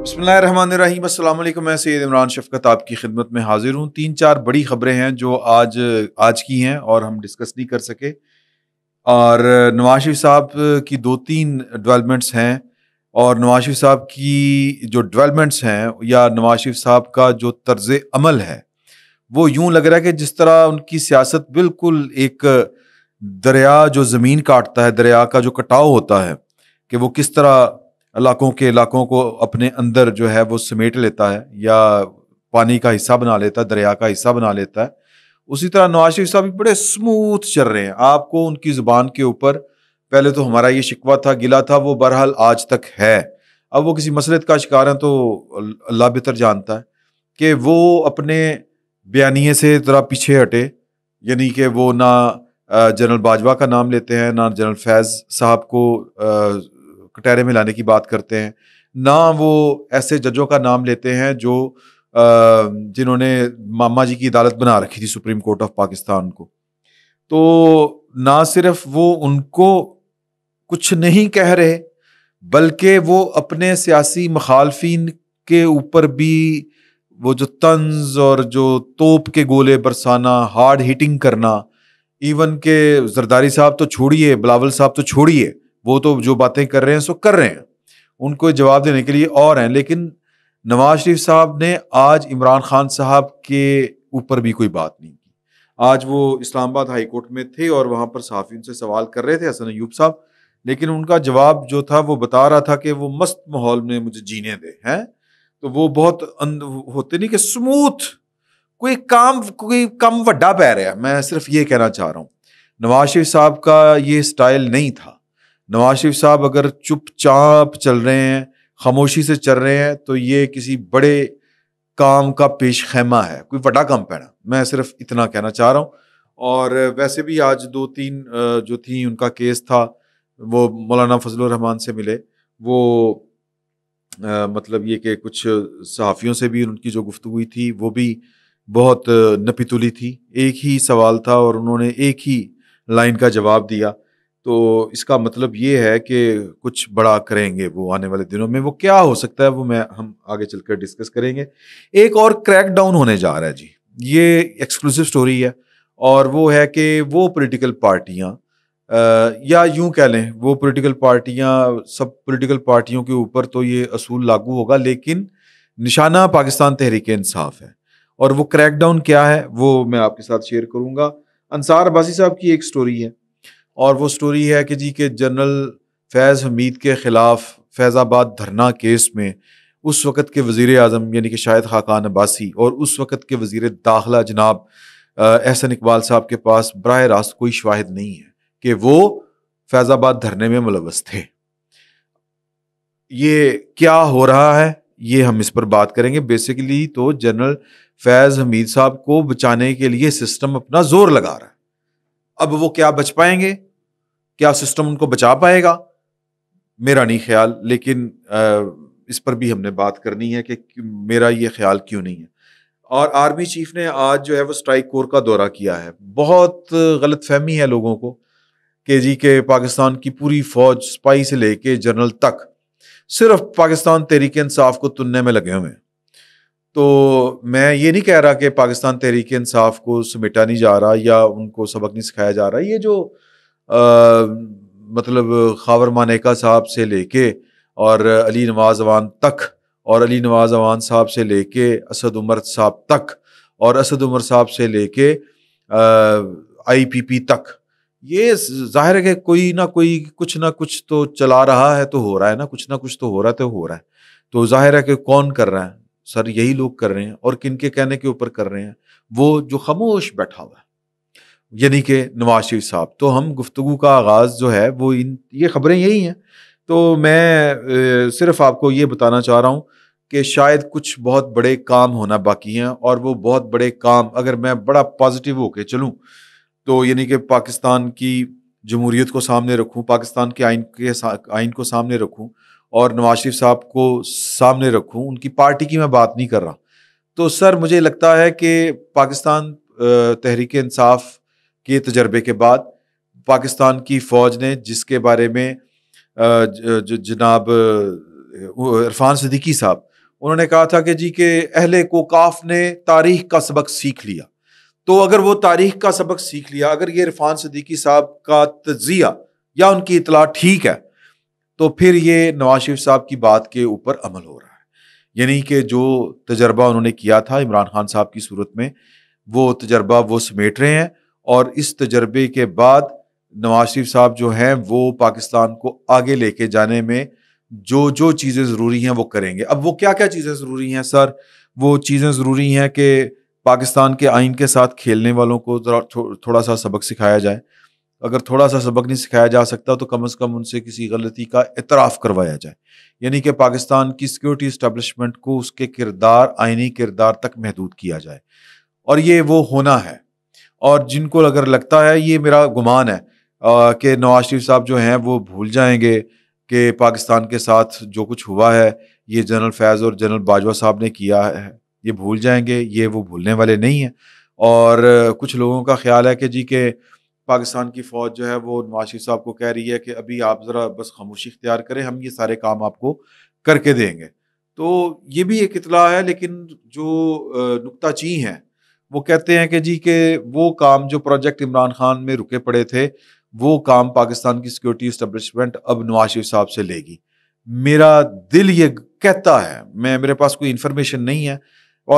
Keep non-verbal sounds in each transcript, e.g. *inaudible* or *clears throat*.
बसमीम अल्लाम मैं सैद इमरान शफकत आपकी खिदमत में हाजिर हूँ तीन चार बड़ी ख़बरें हैं जो आज आज की हैं और हम डिस्कस नहीं कर सके और नवाज शरीफ साहब की दो तीन डेवलपमेंट्स हैं और नवाज शरीफ साहब की जो डेवलपमेंट्स हैं या नवाज शरीफ साहब का जो तर्ज अमल है वो यूँ लग रहा है कि जिस तरह उनकी सियासत बिल्कुल एक दरिया जो ज़मीन काटता है दरिया का जो कटाव होता है कि वो किस तरह इलाकों के इलाकों को अपने अंदर जो है वो समेट लेता है या पानी का हिस्सा बना लेता है दरिया का हिस्सा बना लेता है उसी तरह नवाज शरीफ साहब बड़े स्मूथ चल रहे हैं आपको उनकी ज़ुबान के ऊपर पहले तो हमारा ये शिकवा था गिला था वो बहरहाल आज तक है अब वो किसी मसलत का शिकार हैं तो अल्लाह बेहतर जानता है कि वो अपने बयानिए से ज़रा पीछे हटे यानी कि वो ना जनरल बाजवा का नाम लेते हैं ना जनरल फैज़ साहब को कटहरे में लाने की बात करते हैं ना वो ऐसे जजों का नाम लेते हैं जो जिन्होंने मामा जी की अदालत बना रखी थी सुप्रीम कोर्ट ऑफ पाकिस्तान को तो ना सिर्फ वो उनको कुछ नहीं कह रहे बल्कि वो अपने सियासी मखालफिन के ऊपर भी वो जो तंज और जो तोप के गोले बरसाना हार्ड हिटिंग करना इवन के जरदारी साहब तो छोड़िए बिलावल साहब तो छोड़िए वो तो जो बातें कर रहे हैं सो कर रहे हैं उनको जवाब देने के लिए और हैं लेकिन नवाज शरीफ साहब ने आज इमरान खान साहब के ऊपर भी कोई बात नहीं की आज वो इस्लामाबाद हाई कोर्ट में थे और वहाँ पर साफी से सवाल कर रहे थे हसन अयूब साहब लेकिन उनका जवाब जो था वो बता रहा था कि वो मस्त माहौल में मुझे जीने दे हैं तो वो बहुत होते नहीं कि स्मूथ कोई काम कोई कम वड्डा पै रहा है मैं सिर्फ ये कहना चाह रहा हूँ नवाज शरीफ साहब का ये स्टाइल नहीं था नवाज शरीफ साहब अगर चुपचाप चल रहे हैं खामोशी से चल रहे हैं तो ये किसी बड़े काम का पेश खैमा है कोई बड़ा काम पहना मैं सिर्फ इतना कहना चाह रहा हूँ और वैसे भी आज दो तीन जो थी उनका केस था वो मौलाना फजल रहमान से मिले वो आ, मतलब ये कि कुछ सहाफ़ियों से भी उनकी जो गुफ्तु हुई थी वो भी बहुत नपितुली थी एक ही सवाल था और उन्होंने एक ही लाइन का जवाब दिया तो इसका मतलब ये है कि कुछ बड़ा करेंगे वो आने वाले दिनों में वो क्या हो सकता है वो मैं हम आगे चलकर डिस्कस करेंगे एक और क्रैक डाउन होने जा रहा है जी ये एक्सक्लूसिव स्टोरी है और वो है कि वो पॉलिटिकल पार्टियाँ या यूं कह लें वो पॉलिटिकल पार्टियाँ सब पॉलिटिकल पार्टियों के ऊपर तो ये असूल लागू होगा लेकिन निशाना पाकिस्तान तहरीक इंसाफ है और वो क्रैकडाउन क्या है वो मैं आपके साथ शेयर करूँगा अंसार अब्बासी साहब की एक स्टोरी है और वो स्टोरी है कि जी के जनरल फैज़ हमीद के ख़िलाफ़ फैज़ाबाद धरना केस में उस वक़्त के वज़ी अजम यानी कि शाहिद खाकान अब्बासी और उस वक़्त के वज़ी दाखिला जनाब एहसन इकबाल साहब के पास बरह रास्त कोई शवाहद नहीं है कि वो फैज़ाबाद धरने में मुलवस थे ये क्या हो रहा है ये हम इस पर बात करेंगे बेसिकली तो जनरल फैज़ हमीद साहब को बचाने के लिए सिस्टम अपना जोर लगा रहा है अब वो क्या बच पाएंगे क्या सिस्टम उनको बचा पाएगा मेरा नहीं ख्याल लेकिन इस पर भी हमने बात करनी है कि मेरा ये ख्याल क्यों नहीं है और आर्मी चीफ ने आज जो है वो स्ट्राइक कोर का दौरा किया है बहुत गलत फहमी है लोगों को कि जी के पाकिस्तान की पूरी फौज स्पाई से लेके जनरल तक सिर्फ पाकिस्तान तहरीक इंसाफ को तुनने में लगे हुए हैं तो मैं ये नहीं कह रहा कि पाकिस्तान तहरीक इंसाफ को समेटा नहीं जा रहा या उनको सबक नहीं सिखाया जा रहा ये जो आ, मतलब खावर मानेका साहब से लेके और अली नवाज अवान तक और अली नवाज अवान साहब से लेके असद उमर साहब तक और असद उमर साहब से लेके आईपीपी तक ये जाहिर है कि कोई ना कोई कुछ ना कुछ तो चला रहा है तो हो रहा है ना कुछ ना कुछ तो हो रहा है तो हो रहा है तो जाहिर है कि कौन कर रहा है सर यही लोग कर रहे हैं और किन के कहने के ऊपर कर रहे हैं वो जो खामोश बैठा हुआ है यानी कि नवाज शरीफ साहब तो हम गुफ्तु का आगाज़ जो है वो इन ये खबरें यही हैं तो मैं सिर्फ आपको ये बताना चाह रहा हूँ कि शायद कुछ बहुत बड़े काम होना बाकी हैं और वो बहुत बड़े काम अगर मैं बड़ा पॉजिटिव होके चलूँ तो यानी कि पाकिस्तान की जमहूरीत को सामने रखूँ पाकिस्तान के आइन के आइन को सामने रखूँ और नवाज शरीफ साहब को सामने रखूं उनकी पार्टी की मैं बात नहीं कर रहा तो सर मुझे लगता है कि पाकिस्तान तहरीक इंसाफ के तजर्बे के बाद पाकिस्तान की फ़ौज ने जिसके बारे में जो जनाब इरफान सदीकी साहब उन्होंने कहा था कि जी के अहले कोकाफ ने तारीख का सबक सीख लिया तो अगर वो तारीख का सबक सीख लिया अगर ये इरफान सदीकी साहब का तजिया या उनकी इतला ठीक है तो फिर ये नवाज शरीफ साहब की बात के ऊपर अमल हो रहा है यानी कि जो तजर्बा उन्होंने किया था इमरान खान साहब की सूरत में वो तजर्बा वो समेट रहे हैं और इस तजर्बे के बाद नवाज शरीफ साहब जो हैं वो पाकिस्तान को आगे लेके जाने में जो जो चीज़ें ज़रूरी हैं वो करेंगे अब वो क्या क्या चीज़ें ज़रूरी हैं सर वो चीज़ें ज़रूरी हैं कि पाकिस्तान के आइन के साथ खेलने वालों को थोड़ा सा सबक सिखाया जाए अगर थोड़ा सा सबक नहीं सिखाया जा सकता तो कम से कम उनसे किसी गलती का इतराफ़ करवाया जाए यानी कि पाकिस्तान की सिक्योरिटी इस्टबलिशमेंट को उसके किरदार आइनी किरदार तक महदूद किया जाए और ये वो होना है और जिनको अगर लगता है ये मेरा गुमान है कि नवाज शरीफ साहब जो हैं वो भूल जाएंगे कि पाकिस्तान के साथ जो कुछ हुआ है ये जनरल फैज़ और जनरल बाजवा साहब ने किया है ये भूल जाएंगे ये वो भूलने वाले नहीं हैं और कुछ लोगों का ख्याल है कि जी के पाकिस्तान की फ़ौज जो है वो नवाज शरीफ साहब को कह रही है कि अभी आप ज़रा बस खामोशी इख्तियार करें हम ये सारे काम आपको करके देंगे तो ये भी एक इतला है लेकिन जो नुकता ची हैं वो कहते हैं कि जी के वो काम जो प्रोजेक्ट इमरान खान में रुके पड़े थे वो काम पाकिस्तान की सिक्योरिटी इस्टबलिशमेंट अब नवाज शरीफ साहब से लेगी मेरा दिल ये कहता है मैं मेरे पास कोई इन्फॉर्मेशन नहीं है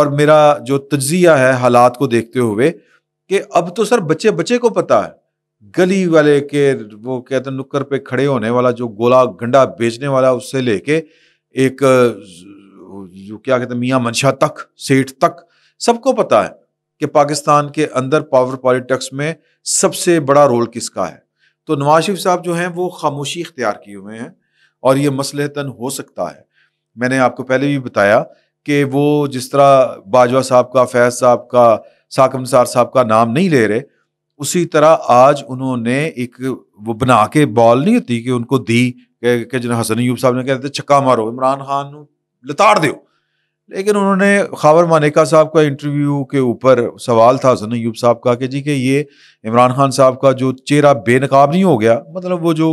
और मेरा जो तजिया है हालात को देखते हुए कि अब तो सर बच्चे बच्चे को पता है गली वाले के वो कहते हैं नुक्कर पे खड़े होने वाला जो गोला गंडा बेचने वाला उससे लेके एक जो क्या कहते हैं मियाँ मंशा तक सेठ तक सबको पता है कि पाकिस्तान के अंदर पावर पॉलिटिक्स में सबसे बड़ा रोल किसका है तो नवाज शरीफ साहब जो हैं वो खामोशी इख्तियार किए हुए हैं और ये मसले तन हो सकता है मैंने आपको पहले भी बताया कि वो जिस तरह बाजवा साहब का फैज साहब का साकम सार साहब का नाम नहीं ले रहे उसी तरह आज उन्होंने एक वो बना के बॉल नहीं होती कि उनको दी कि जिन हसन यूब साहब ने कहते छक्का मारो इमरान खान लताड़ दो लेकिन उन्होंने खावर मानिका साहब का इंटरव्यू के ऊपर सवाल था हसन यूब साहब का कि जी कि ये इमरान खान साहब का जो चेहरा बेनकाब नहीं हो गया मतलब वो जो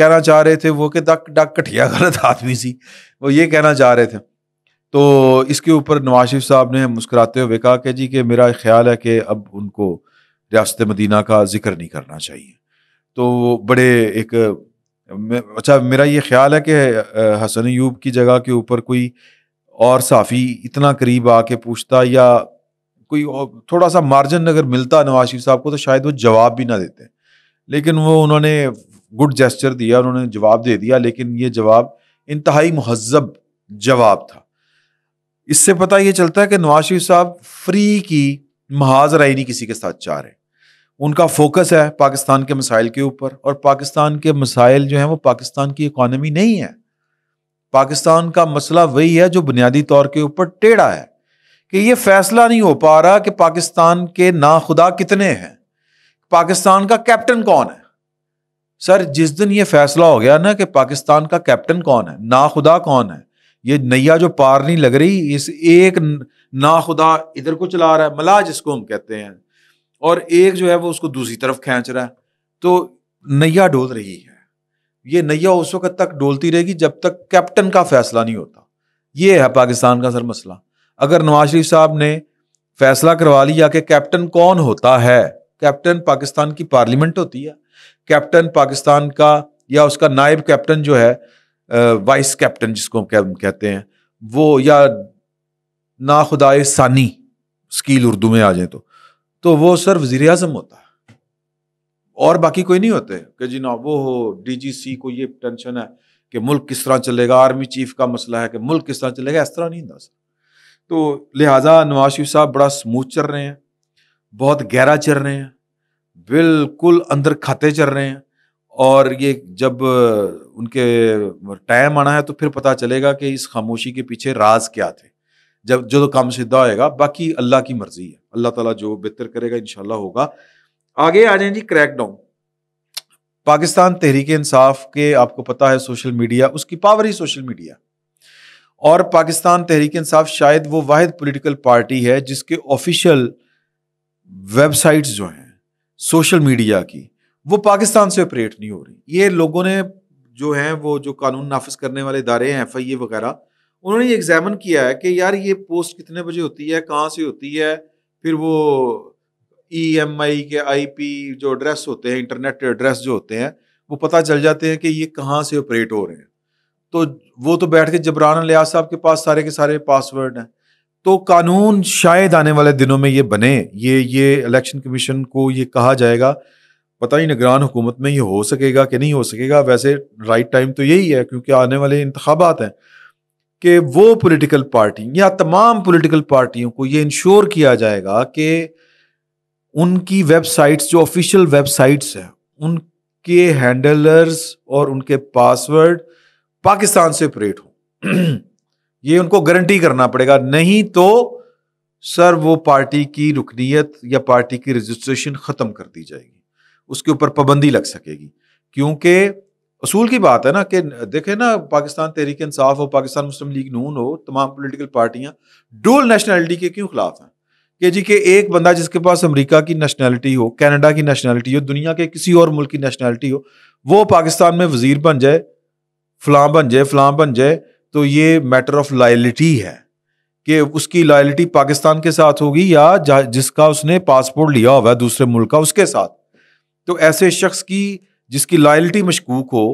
कहना चाह रहे थे वो कि डक डक कटिया गलत आदमी सी वो ये कहना चाह रहे थे तो इसके ऊपर नवाज शरीफ साहब ने मुस्कुराते हुए कहा कि जी कि मेरा ख्याल है कि अब उनको रियासत मदीना का जिक्र नहीं करना चाहिए तो बड़े एक अच्छा मेरा ये ख्याल है कि हसन यूब की जगह के ऊपर कोई और साफ़ी इतना करीब आके पूछता या कोई थोड़ा सा मार्जिन अगर मिलता नवाज शरीफ साहब को तो शायद वो जवाब भी ना देते लेकिन वो उन्होंने गुड जेस्चर दिया उन्होंने जवाब दे दिया लेकिन ये जवाब इंतहाई महजब जवाब था इससे पता ये चलता है कि नवाज शरीफ साहब फ्री की महाजराई नहीं किसी के साथ चाह रहे उनका फोकस है पाकिस्तान के मसाइल के ऊपर और पाकिस्तान के मसाइल जो हैं वो पाकिस्तान की इकानमी नहीं है पाकिस्तान का मसला वही है जो बुनियादी तौर के ऊपर टेढ़ा है कि ये फैसला नहीं हो पा रहा कि पाकिस्तान के ना खुदा कितने हैं पाकिस्तान का कैप्टन कौन है सर जिस दिन ये फैसला हो गया ना कि पाकिस्तान का कैप्टन कौन है ना खुदा कौन है ये नैया जो पार नहीं लग रही इस एक नाखुदा इधर को चला रहा है मलाज इसको हम कहते हैं और एक जो है वो उसको दूसरी तरफ खींच रहा है तो नैया डोल रही है ये नैया उस वक्त तक डोलती रहेगी जब तक कैप्टन का फैसला नहीं होता ये है पाकिस्तान का सर मसला अगर नवाज शरीफ साहब ने फैसला करवा लिया कि कैप्टन कौन होता है कैप्टन पाकिस्तान की पार्लियामेंट होती है कैप्टन पाकिस्तान का या उसका नायब कैप्टन जो है वाइस कैप्टन जिसको कहते हैं वो या खुदाए सानी स्कील उर्दू में आ जाए तो तो वो सर वजीर अजम होता है और बाकी कोई नहीं होते कि जी ना वो हो डीजीसी को ये टेंशन है कि मुल्क किस तरह चलेगा आर्मी चीफ का मसला है कि मुल्क किस तरह चलेगा इस तरह नहीं होता सर तो लिहाजा नवाज शरीफ साहब बड़ा स्मूथ चल रहे हैं बहुत गहरा चल रहे हैं बिल्कुल अंदर खाते चल रहे हैं और ये जब उनके टाइम आना है तो फिर पता चलेगा कि इस खामोशी के पीछे राज क्या थे जब जो तो काम सीधा होएगा बाकी अल्लाह की मर्जी है अल्लाह ताला जो बेहतर करेगा इनशाला होगा आगे आ जाए जी क्रैकडाउन पाकिस्तान तहरीक इंसाफ के आपको पता है सोशल मीडिया उसकी पावर ही सोशल मीडिया और पाकिस्तान तहरीक इंसाफ शायद वो वाद पोलिटिकल पार्टी है जिसके ऑफिशियल वेबसाइट्स जो हैं सोशल मीडिया की वो पाकिस्तान से ऑपरेट नहीं हो रही ये लोगों ने जो हैं वो जो कानून नाफज करने वाले इदारे हैं एफ आई ए वगैरह उन्होंने ये एग्जामिन किया है कि यार ये पोस्ट कितने बजे होती है कहाँ से होती है फिर वो ई एम आई के आई पी जो एड्रेस होते हैं इंटरनेट एड्रेस जो होते हैं वो पता चल जाते हैं कि ये कहाँ से ऑपरेट हो रहे हैं तो वो तो बैठ के जबरान लिया साहब के पास सारे के सारे पासवर्ड हैं तो कानून शायद आने वाले दिनों में ये बने ये ये इलेक्शन कमीशन को ये कहा जाएगा पता ही निगरान हुकूमत में ये हो सकेगा कि नहीं हो सकेगा वैसे राइट टाइम तो यही है क्योंकि आने वाले इंतबात हैं कि वो पॉलिटिकल पार्टी या तमाम पॉलिटिकल पार्टियों को ये इंश्योर किया जाएगा कि उनकी वेबसाइट्स जो ऑफिशियल वेबसाइट्स हैं उनके हैंडलर्स और उनके पासवर्ड पाकिस्तान से ऑपरेट हों *clears throat* ये उनको गारंटी करना पड़ेगा नहीं तो सर वो पार्टी की रुकनीत या पार्टी की रजिस्ट्रेशन ख़त्म कर दी जाएगी उसके ऊपर पाबंदी लग सकेगी क्योंकि असूल की बात है ना कि देखे ना पाकिस्तान तहरीक इंसाफ हो पाकिस्तान मुस्लिम लीग नून हो तमाम पोलिटिकल पार्टियाँ डोल नेशनैलिटी के क्यों खिलाफ हैं कि जी के एक बंदा जिसके पास अमरीका की नेशनैलिटी हो कैनेडा की नेशनैलिटी हो दुनिया के किसी और मुल्क की नेशनैलिटी हो वो पाकिस्तान में वजीर बन जाए फलां बन जाए फलां बन जाए तो ये मैटर ऑफ लायलिटी है कि उसकी लायलिटी पाकिस्तान के साथ होगी या जिसका उसने पासपोर्ट लिया हुआ है दूसरे मुल्क का उसके साथ तो ऐसे शख्स की जिसकी लॉयल्टी मशकूक हो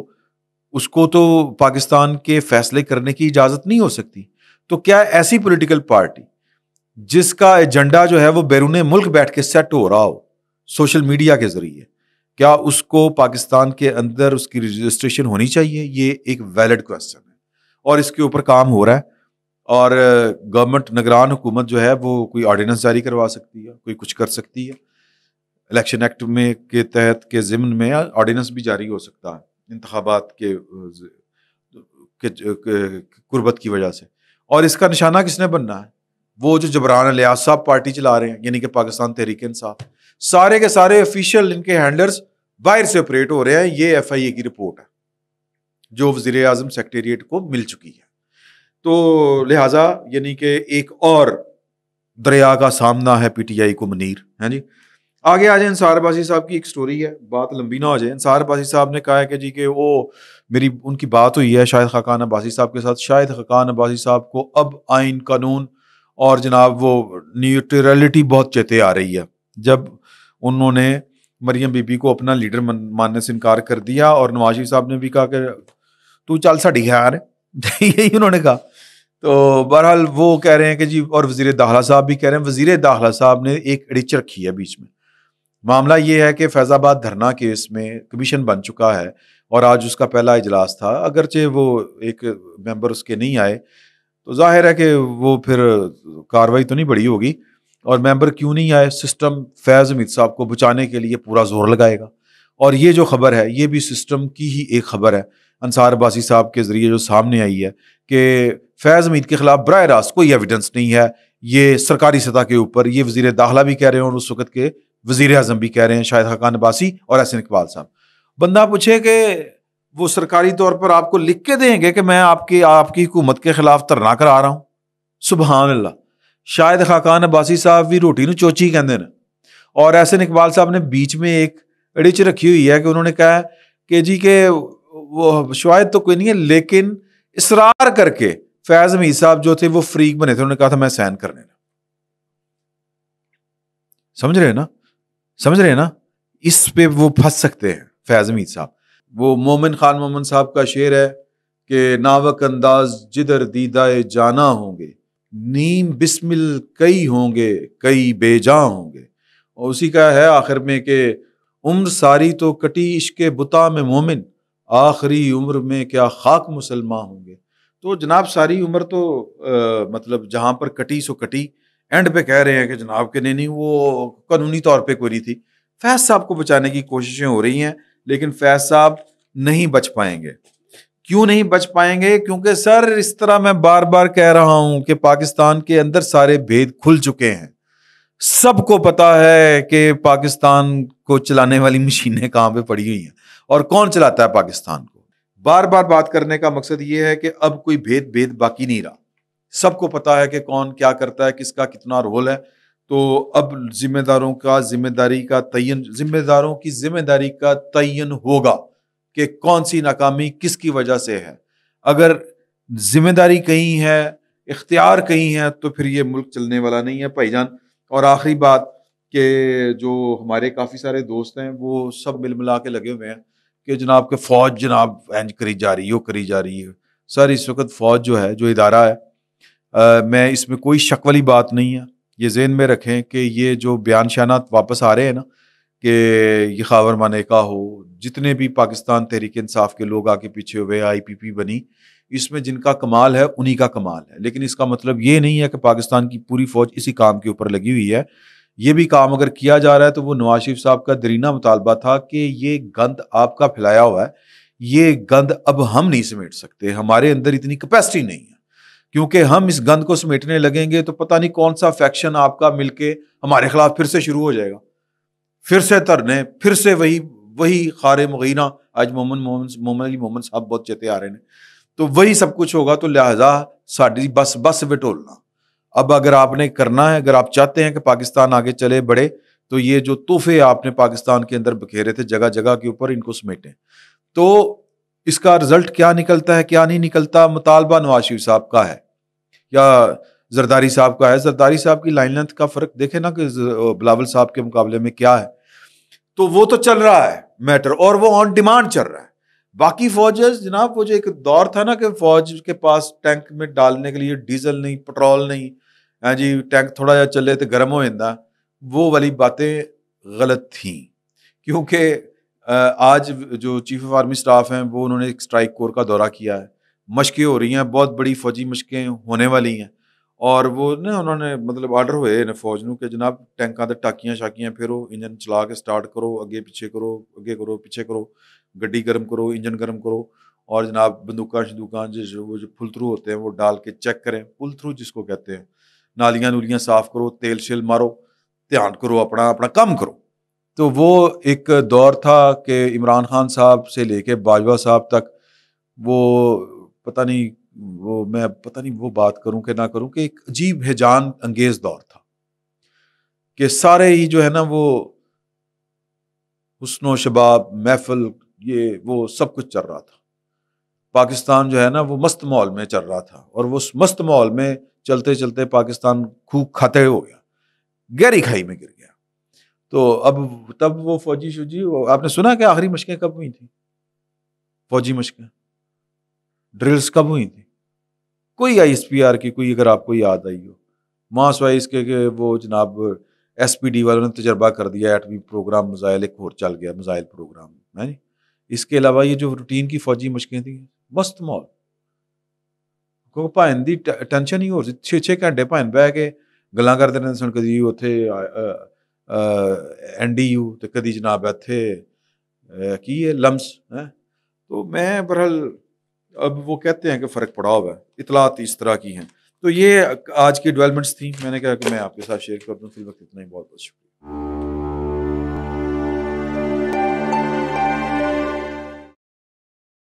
उसको तो पाकिस्तान के फैसले करने की इजाज़त नहीं हो सकती तो क्या ऐसी पोलिटिकल पार्टी जिसका एजेंडा जो है वो बैरून मुल्क बैठ के सेट हो रहा हो सोशल मीडिया के ज़रिए क्या उसको पाकिस्तान के अंदर उसकी रजिस्ट्रेशन होनी चाहिए ये एक वैलिड क्वेश्चन है और इसके ऊपर काम हो रहा है और गवर्नमेंट नगरान हुकूमत जो है वो कोई ऑर्डिनेंस जारी करवा सकती है कोई कुछ कर सकती है इलेक्शन एक्ट में के तहत के जिम्न में ऑर्डिनेंस भी जारी हो सकता है इंतबात के, के, कुर्बत की वजह से और इसका निशाना किसने बनना है वो जो जबरान लियाज साहब पार्टी चला रहे हैं यानी कि पाकिस्तान तहरीक साहब सारे के सारे ऑफिशियल इनके हैंडलर्स बाहर से ऑपरेट हो रहे हैं ये एफ आई ए की रिपोर्ट है जो वजीर अजम सेक्रटेरिएट को मिल चुकी है तो लिहाजा यानी कि एक और दरिया का सामना है पी टी आई को मनीर है जी आगे आ जाए इंसार बासी साहब की एक स्टोरी है बात लंबी ना हो जाए इंसार बासी साहब ने कहा है कि जी कि वो मेरी उनकी बात हुई है शायद खकान अब्बासी साहब के साथ शायद खकान अब्बासी साहब को अब आइन कानून और जनाब वो न्यूट्रलिटी बहुत चेते आ रही है जब उन्होंने मरियम बीबी को अपना लीडर मानने से इनकार कर दिया और नवाज साहब ने भी कहा कि तू चल साड़ी यार *laughs* यही उन्होंने कहा तो बहरहाल वो कह रहे हैं कि जी और वजीर दाखला साहब भी कह रहे हैं वजीर दाखला साहब ने एक अड़िच रखी है बीच में मामला ये है कि फैज़ाबाद धरना केस में कमीशन बन चुका है और आज उसका पहला इजलास था अगरचे वो एक मेंबर उसके नहीं आए तो जाहिर है कि वो फिर कार्रवाई तो नहीं बड़ी होगी और मेंबर क्यों नहीं आए सिस्टम फैज़ अमीद साहब को बचाने के लिए पूरा जोर लगाएगा और ये जो खबर है ये भी सिस्टम की ही एक खबर है अंसार अब्बासी साहब के ज़रिए जो सामने आई है कि फैज़ अमीद के ख़िलाफ़ बरह रास्त कोई एविडेंस नहीं है ये सरकारी सतह के ऊपर ये वजीर दाखिला भी कह रहे हैं और उस वक्त के वजीर अजम भी कह रहे हैं शाहिद हकान अब्बासी और एहसन इकबाल साहब बंदा पूछे कि वो सरकारी तौर पर आपको लिख के देंगे कि मैं आपकी आपकी हुकूमत के खिलाफ धरना करा रहा हूँ सुबहान अल्लाह शाहिद खाकान अब्बासी साहब भी रोटी चोची कहते हैं और ਔਰ इकबाल साहब ने बीच में एक अड़ी च रखी हुई है कि उन्होंने कहा ਕਹਾ ਕਿ ਜੀ वो शायद तो कोई नहीं है लेकिन इसरार करके फैज मीर साहब जो थे वो फ्रीक बने थे उन्होंने कहा था मैं सहन करने समझ रहे ना समझ रहे हैं ना इस पे वो फंस सकते हैं फैज हमीद साहब वो मोमिन खान मोमन साहब का शेर है कि नावक अंदाज जिधर दीदाए जाना होंगे नीम बिस्मिल कई होंगे कई बेजा होंगे और उसी का है आखिर में कि उम्र सारी तो कटी इश्क बुता में मोमिन आखिरी उम्र में क्या खाक मुसलमान होंगे तो जनाब सारी उम्र तो आ, मतलब जहाँ पर कटी सो कटी एंड पे कह रहे हैं कि जनाब के नहीं नहीं वो कानूनी तौर पे क्वेरी थी फैज साहब को बचाने की कोशिशें हो रही हैं लेकिन फैज साहब नहीं बच पाएंगे क्यों नहीं बच पाएंगे क्योंकि सर इस तरह मैं बार बार कह रहा हूं कि पाकिस्तान के अंदर सारे भेद खुल चुके हैं सबको पता है कि पाकिस्तान को चलाने वाली मशीनें कहाँ पे पड़ी हुई हैं और कौन चलाता है पाकिस्तान को बार बार बात करने का मकसद ये है कि अब कोई भेद भेद बाकी नहीं रहा सबको पता है कि कौन क्या करता है किसका कितना रोल है तो अब जिम्मेदारों का जिम्मेदारी का तयन जिम्मेदारों की जिम्मेदारी का तयन होगा कि कौन सी नाकामी किसकी वजह से है अगर जिम्मेदारी कहीं है इख्तियार कहीं है तो फिर ये मुल्क चलने वाला नहीं है भाईजान और आखिरी बात कि जो हमारे काफ़ी सारे दोस्त हैं वो सब मिल मिला के लगे हुए हैं कि जनाब के फ़ौज जनाब एंज करी जा रही है करी जा रही है सर इस वक्त फ़ौज जो है जो इदारा है मैं इसमें कोई शक वाली बात नहीं है ये जेन में रखें कि ये जो बयान शाना वापस आ रहे हैं ना कि ये खावर माने का हो जितने भी पाकिस्तान तहरीक इंसाफ के लोग आके पीछे हुए आई पी पी बनी इसमें जिनका कमाल है उन्हीं का कमाल है लेकिन इसका मतलब ये नहीं है कि पाकिस्तान की पूरी फौज इसी काम के ऊपर लगी हुई है ये भी काम अगर किया जा रहा है तो वो नवाज शरीफ साहब का दरीना मुतालबा था कि ये गंद आपका फैलाया हुआ है ये गंद अब हम नहीं समेट सकते हमारे अंदर इतनी कैपेसिटी नहीं है क्योंकि हम इस गंद को समेटने लगेंगे तो पता नहीं कौन सा फैक्शन आपका मिलके हमारे खिलाफ फिर से शुरू हो जाएगा फिर से तरने फिर से वही वही खारे मुगीना आज मोहम्मद मोहम्मद मोहम्मद अली मोहम्मद साहब बहुत चेते आ रहे हैं तो वही सब कुछ होगा तो लिहाजा साड़ी बस बस विटोलना अब अगर आपने करना है अगर आप चाहते हैं कि पाकिस्तान आगे चले बढ़े तो ये जो तोहफे आपने पाकिस्तान के अंदर बखेरे थे जगह जगह के ऊपर इनको समेटें तो इसका रिजल्ट क्या निकलता है क्या नहीं निकलता मुतालबा नवाज शरीफ साहब का है या जरदारी साहब का है जरदारी साहब की लाइन लेंथ का फ़र्क देखे ना कि बिलावल साहब के मुकाबले में क्या है तो वो तो चल रहा है मैटर और वो ऑन डिमांड चल रहा है बाकी फौजेस जनाब वो जो एक दौर था ना कि फौज के पास टैंक में डालने के लिए डीजल नहीं पेट्रोल नहीं है हाँ जी टैंक थोड़ा जा चले तो गर्म हो जाता वो वाली बातें गलत थी क्योंकि आज जो चीफ ऑफ आर्मी स्टाफ हैं वो उन्होंने एक स्ट्राइक कोर का दौरा किया है मशकें हो रही हैं बहुत बड़ी फौजी मशकें होने वाली हैं और वो ना उन्होंने मतलब आर्डर हुए ने फौज न कि जनाब टैंकों के टाकियाँ शाकियाँ फेरो इंजन चला के स्टार्ट करो अगे पिछे करो अगे करो पिछे करो गड्डी गर्म करो इंजन गर्म करो और जनाब बंदूक शंदूक जो वो जो पुल थ्रू होते हैं वो डाल के चेक करें पुल थ्रू जिसको कहते हैं नालियाँ नूलियाँ साफ करो तेल शेल मारो ध्यान करो अपना अपना काम करो तो वो एक दौर था कि इमरान खान साहब से लेके बाजवा साहब तक वो पता नहीं वो मैं पता नहीं वो बात करूं कि ना करूं कि एक अजीब हैजान अंगेज दौर था कि सारे ही जो है ना वो हसन शबाब महफल ये वो सब कुछ चल रहा था पाकिस्तान जो है ना वो मस्त माहौल में चल रहा था और वो मस्त माहौल में चलते चलते पाकिस्तान खूब खाते हो गया गहरी खाई में गिर गया तो अब तब वो फौजी शौजी आपने सुना क्या आखिरी मशकें कब हुई थी फौजी मशकें ड्रिल्स कब हुई थी कोई आई एस पी आर की कोई अगर आपको याद आई हो मास वाइज के, के वो जनाब एस पी डी वालों ने तजर्बा कर दिया एटवी प्रोग्राम मिज़ाइल एक और चल गया मिज़ाइल प्रोग्राम है नी इसके अलावा ये जो रूटीन की फ़ौजी मशकें थी मस्त मॉल क्योंकि भैन की टेंशन ही हो छे छे घंटे भैन बह के गल करते रहते सुन कभी उ एन डी यू तो कदी जनाब इत्थे की है लम्स हैं तो मैं बहरहाल अब वो कहते हैं कि फ़र्क पड़ा हुआ है इतलात इस तरह की हैं तो ये आज की डेवलपमेंट्स थी मैंने कहा कि मैं आपके साथ शेयर कर दूँ फिर वक्त इतना ही बहुत बहुत शुक्रिया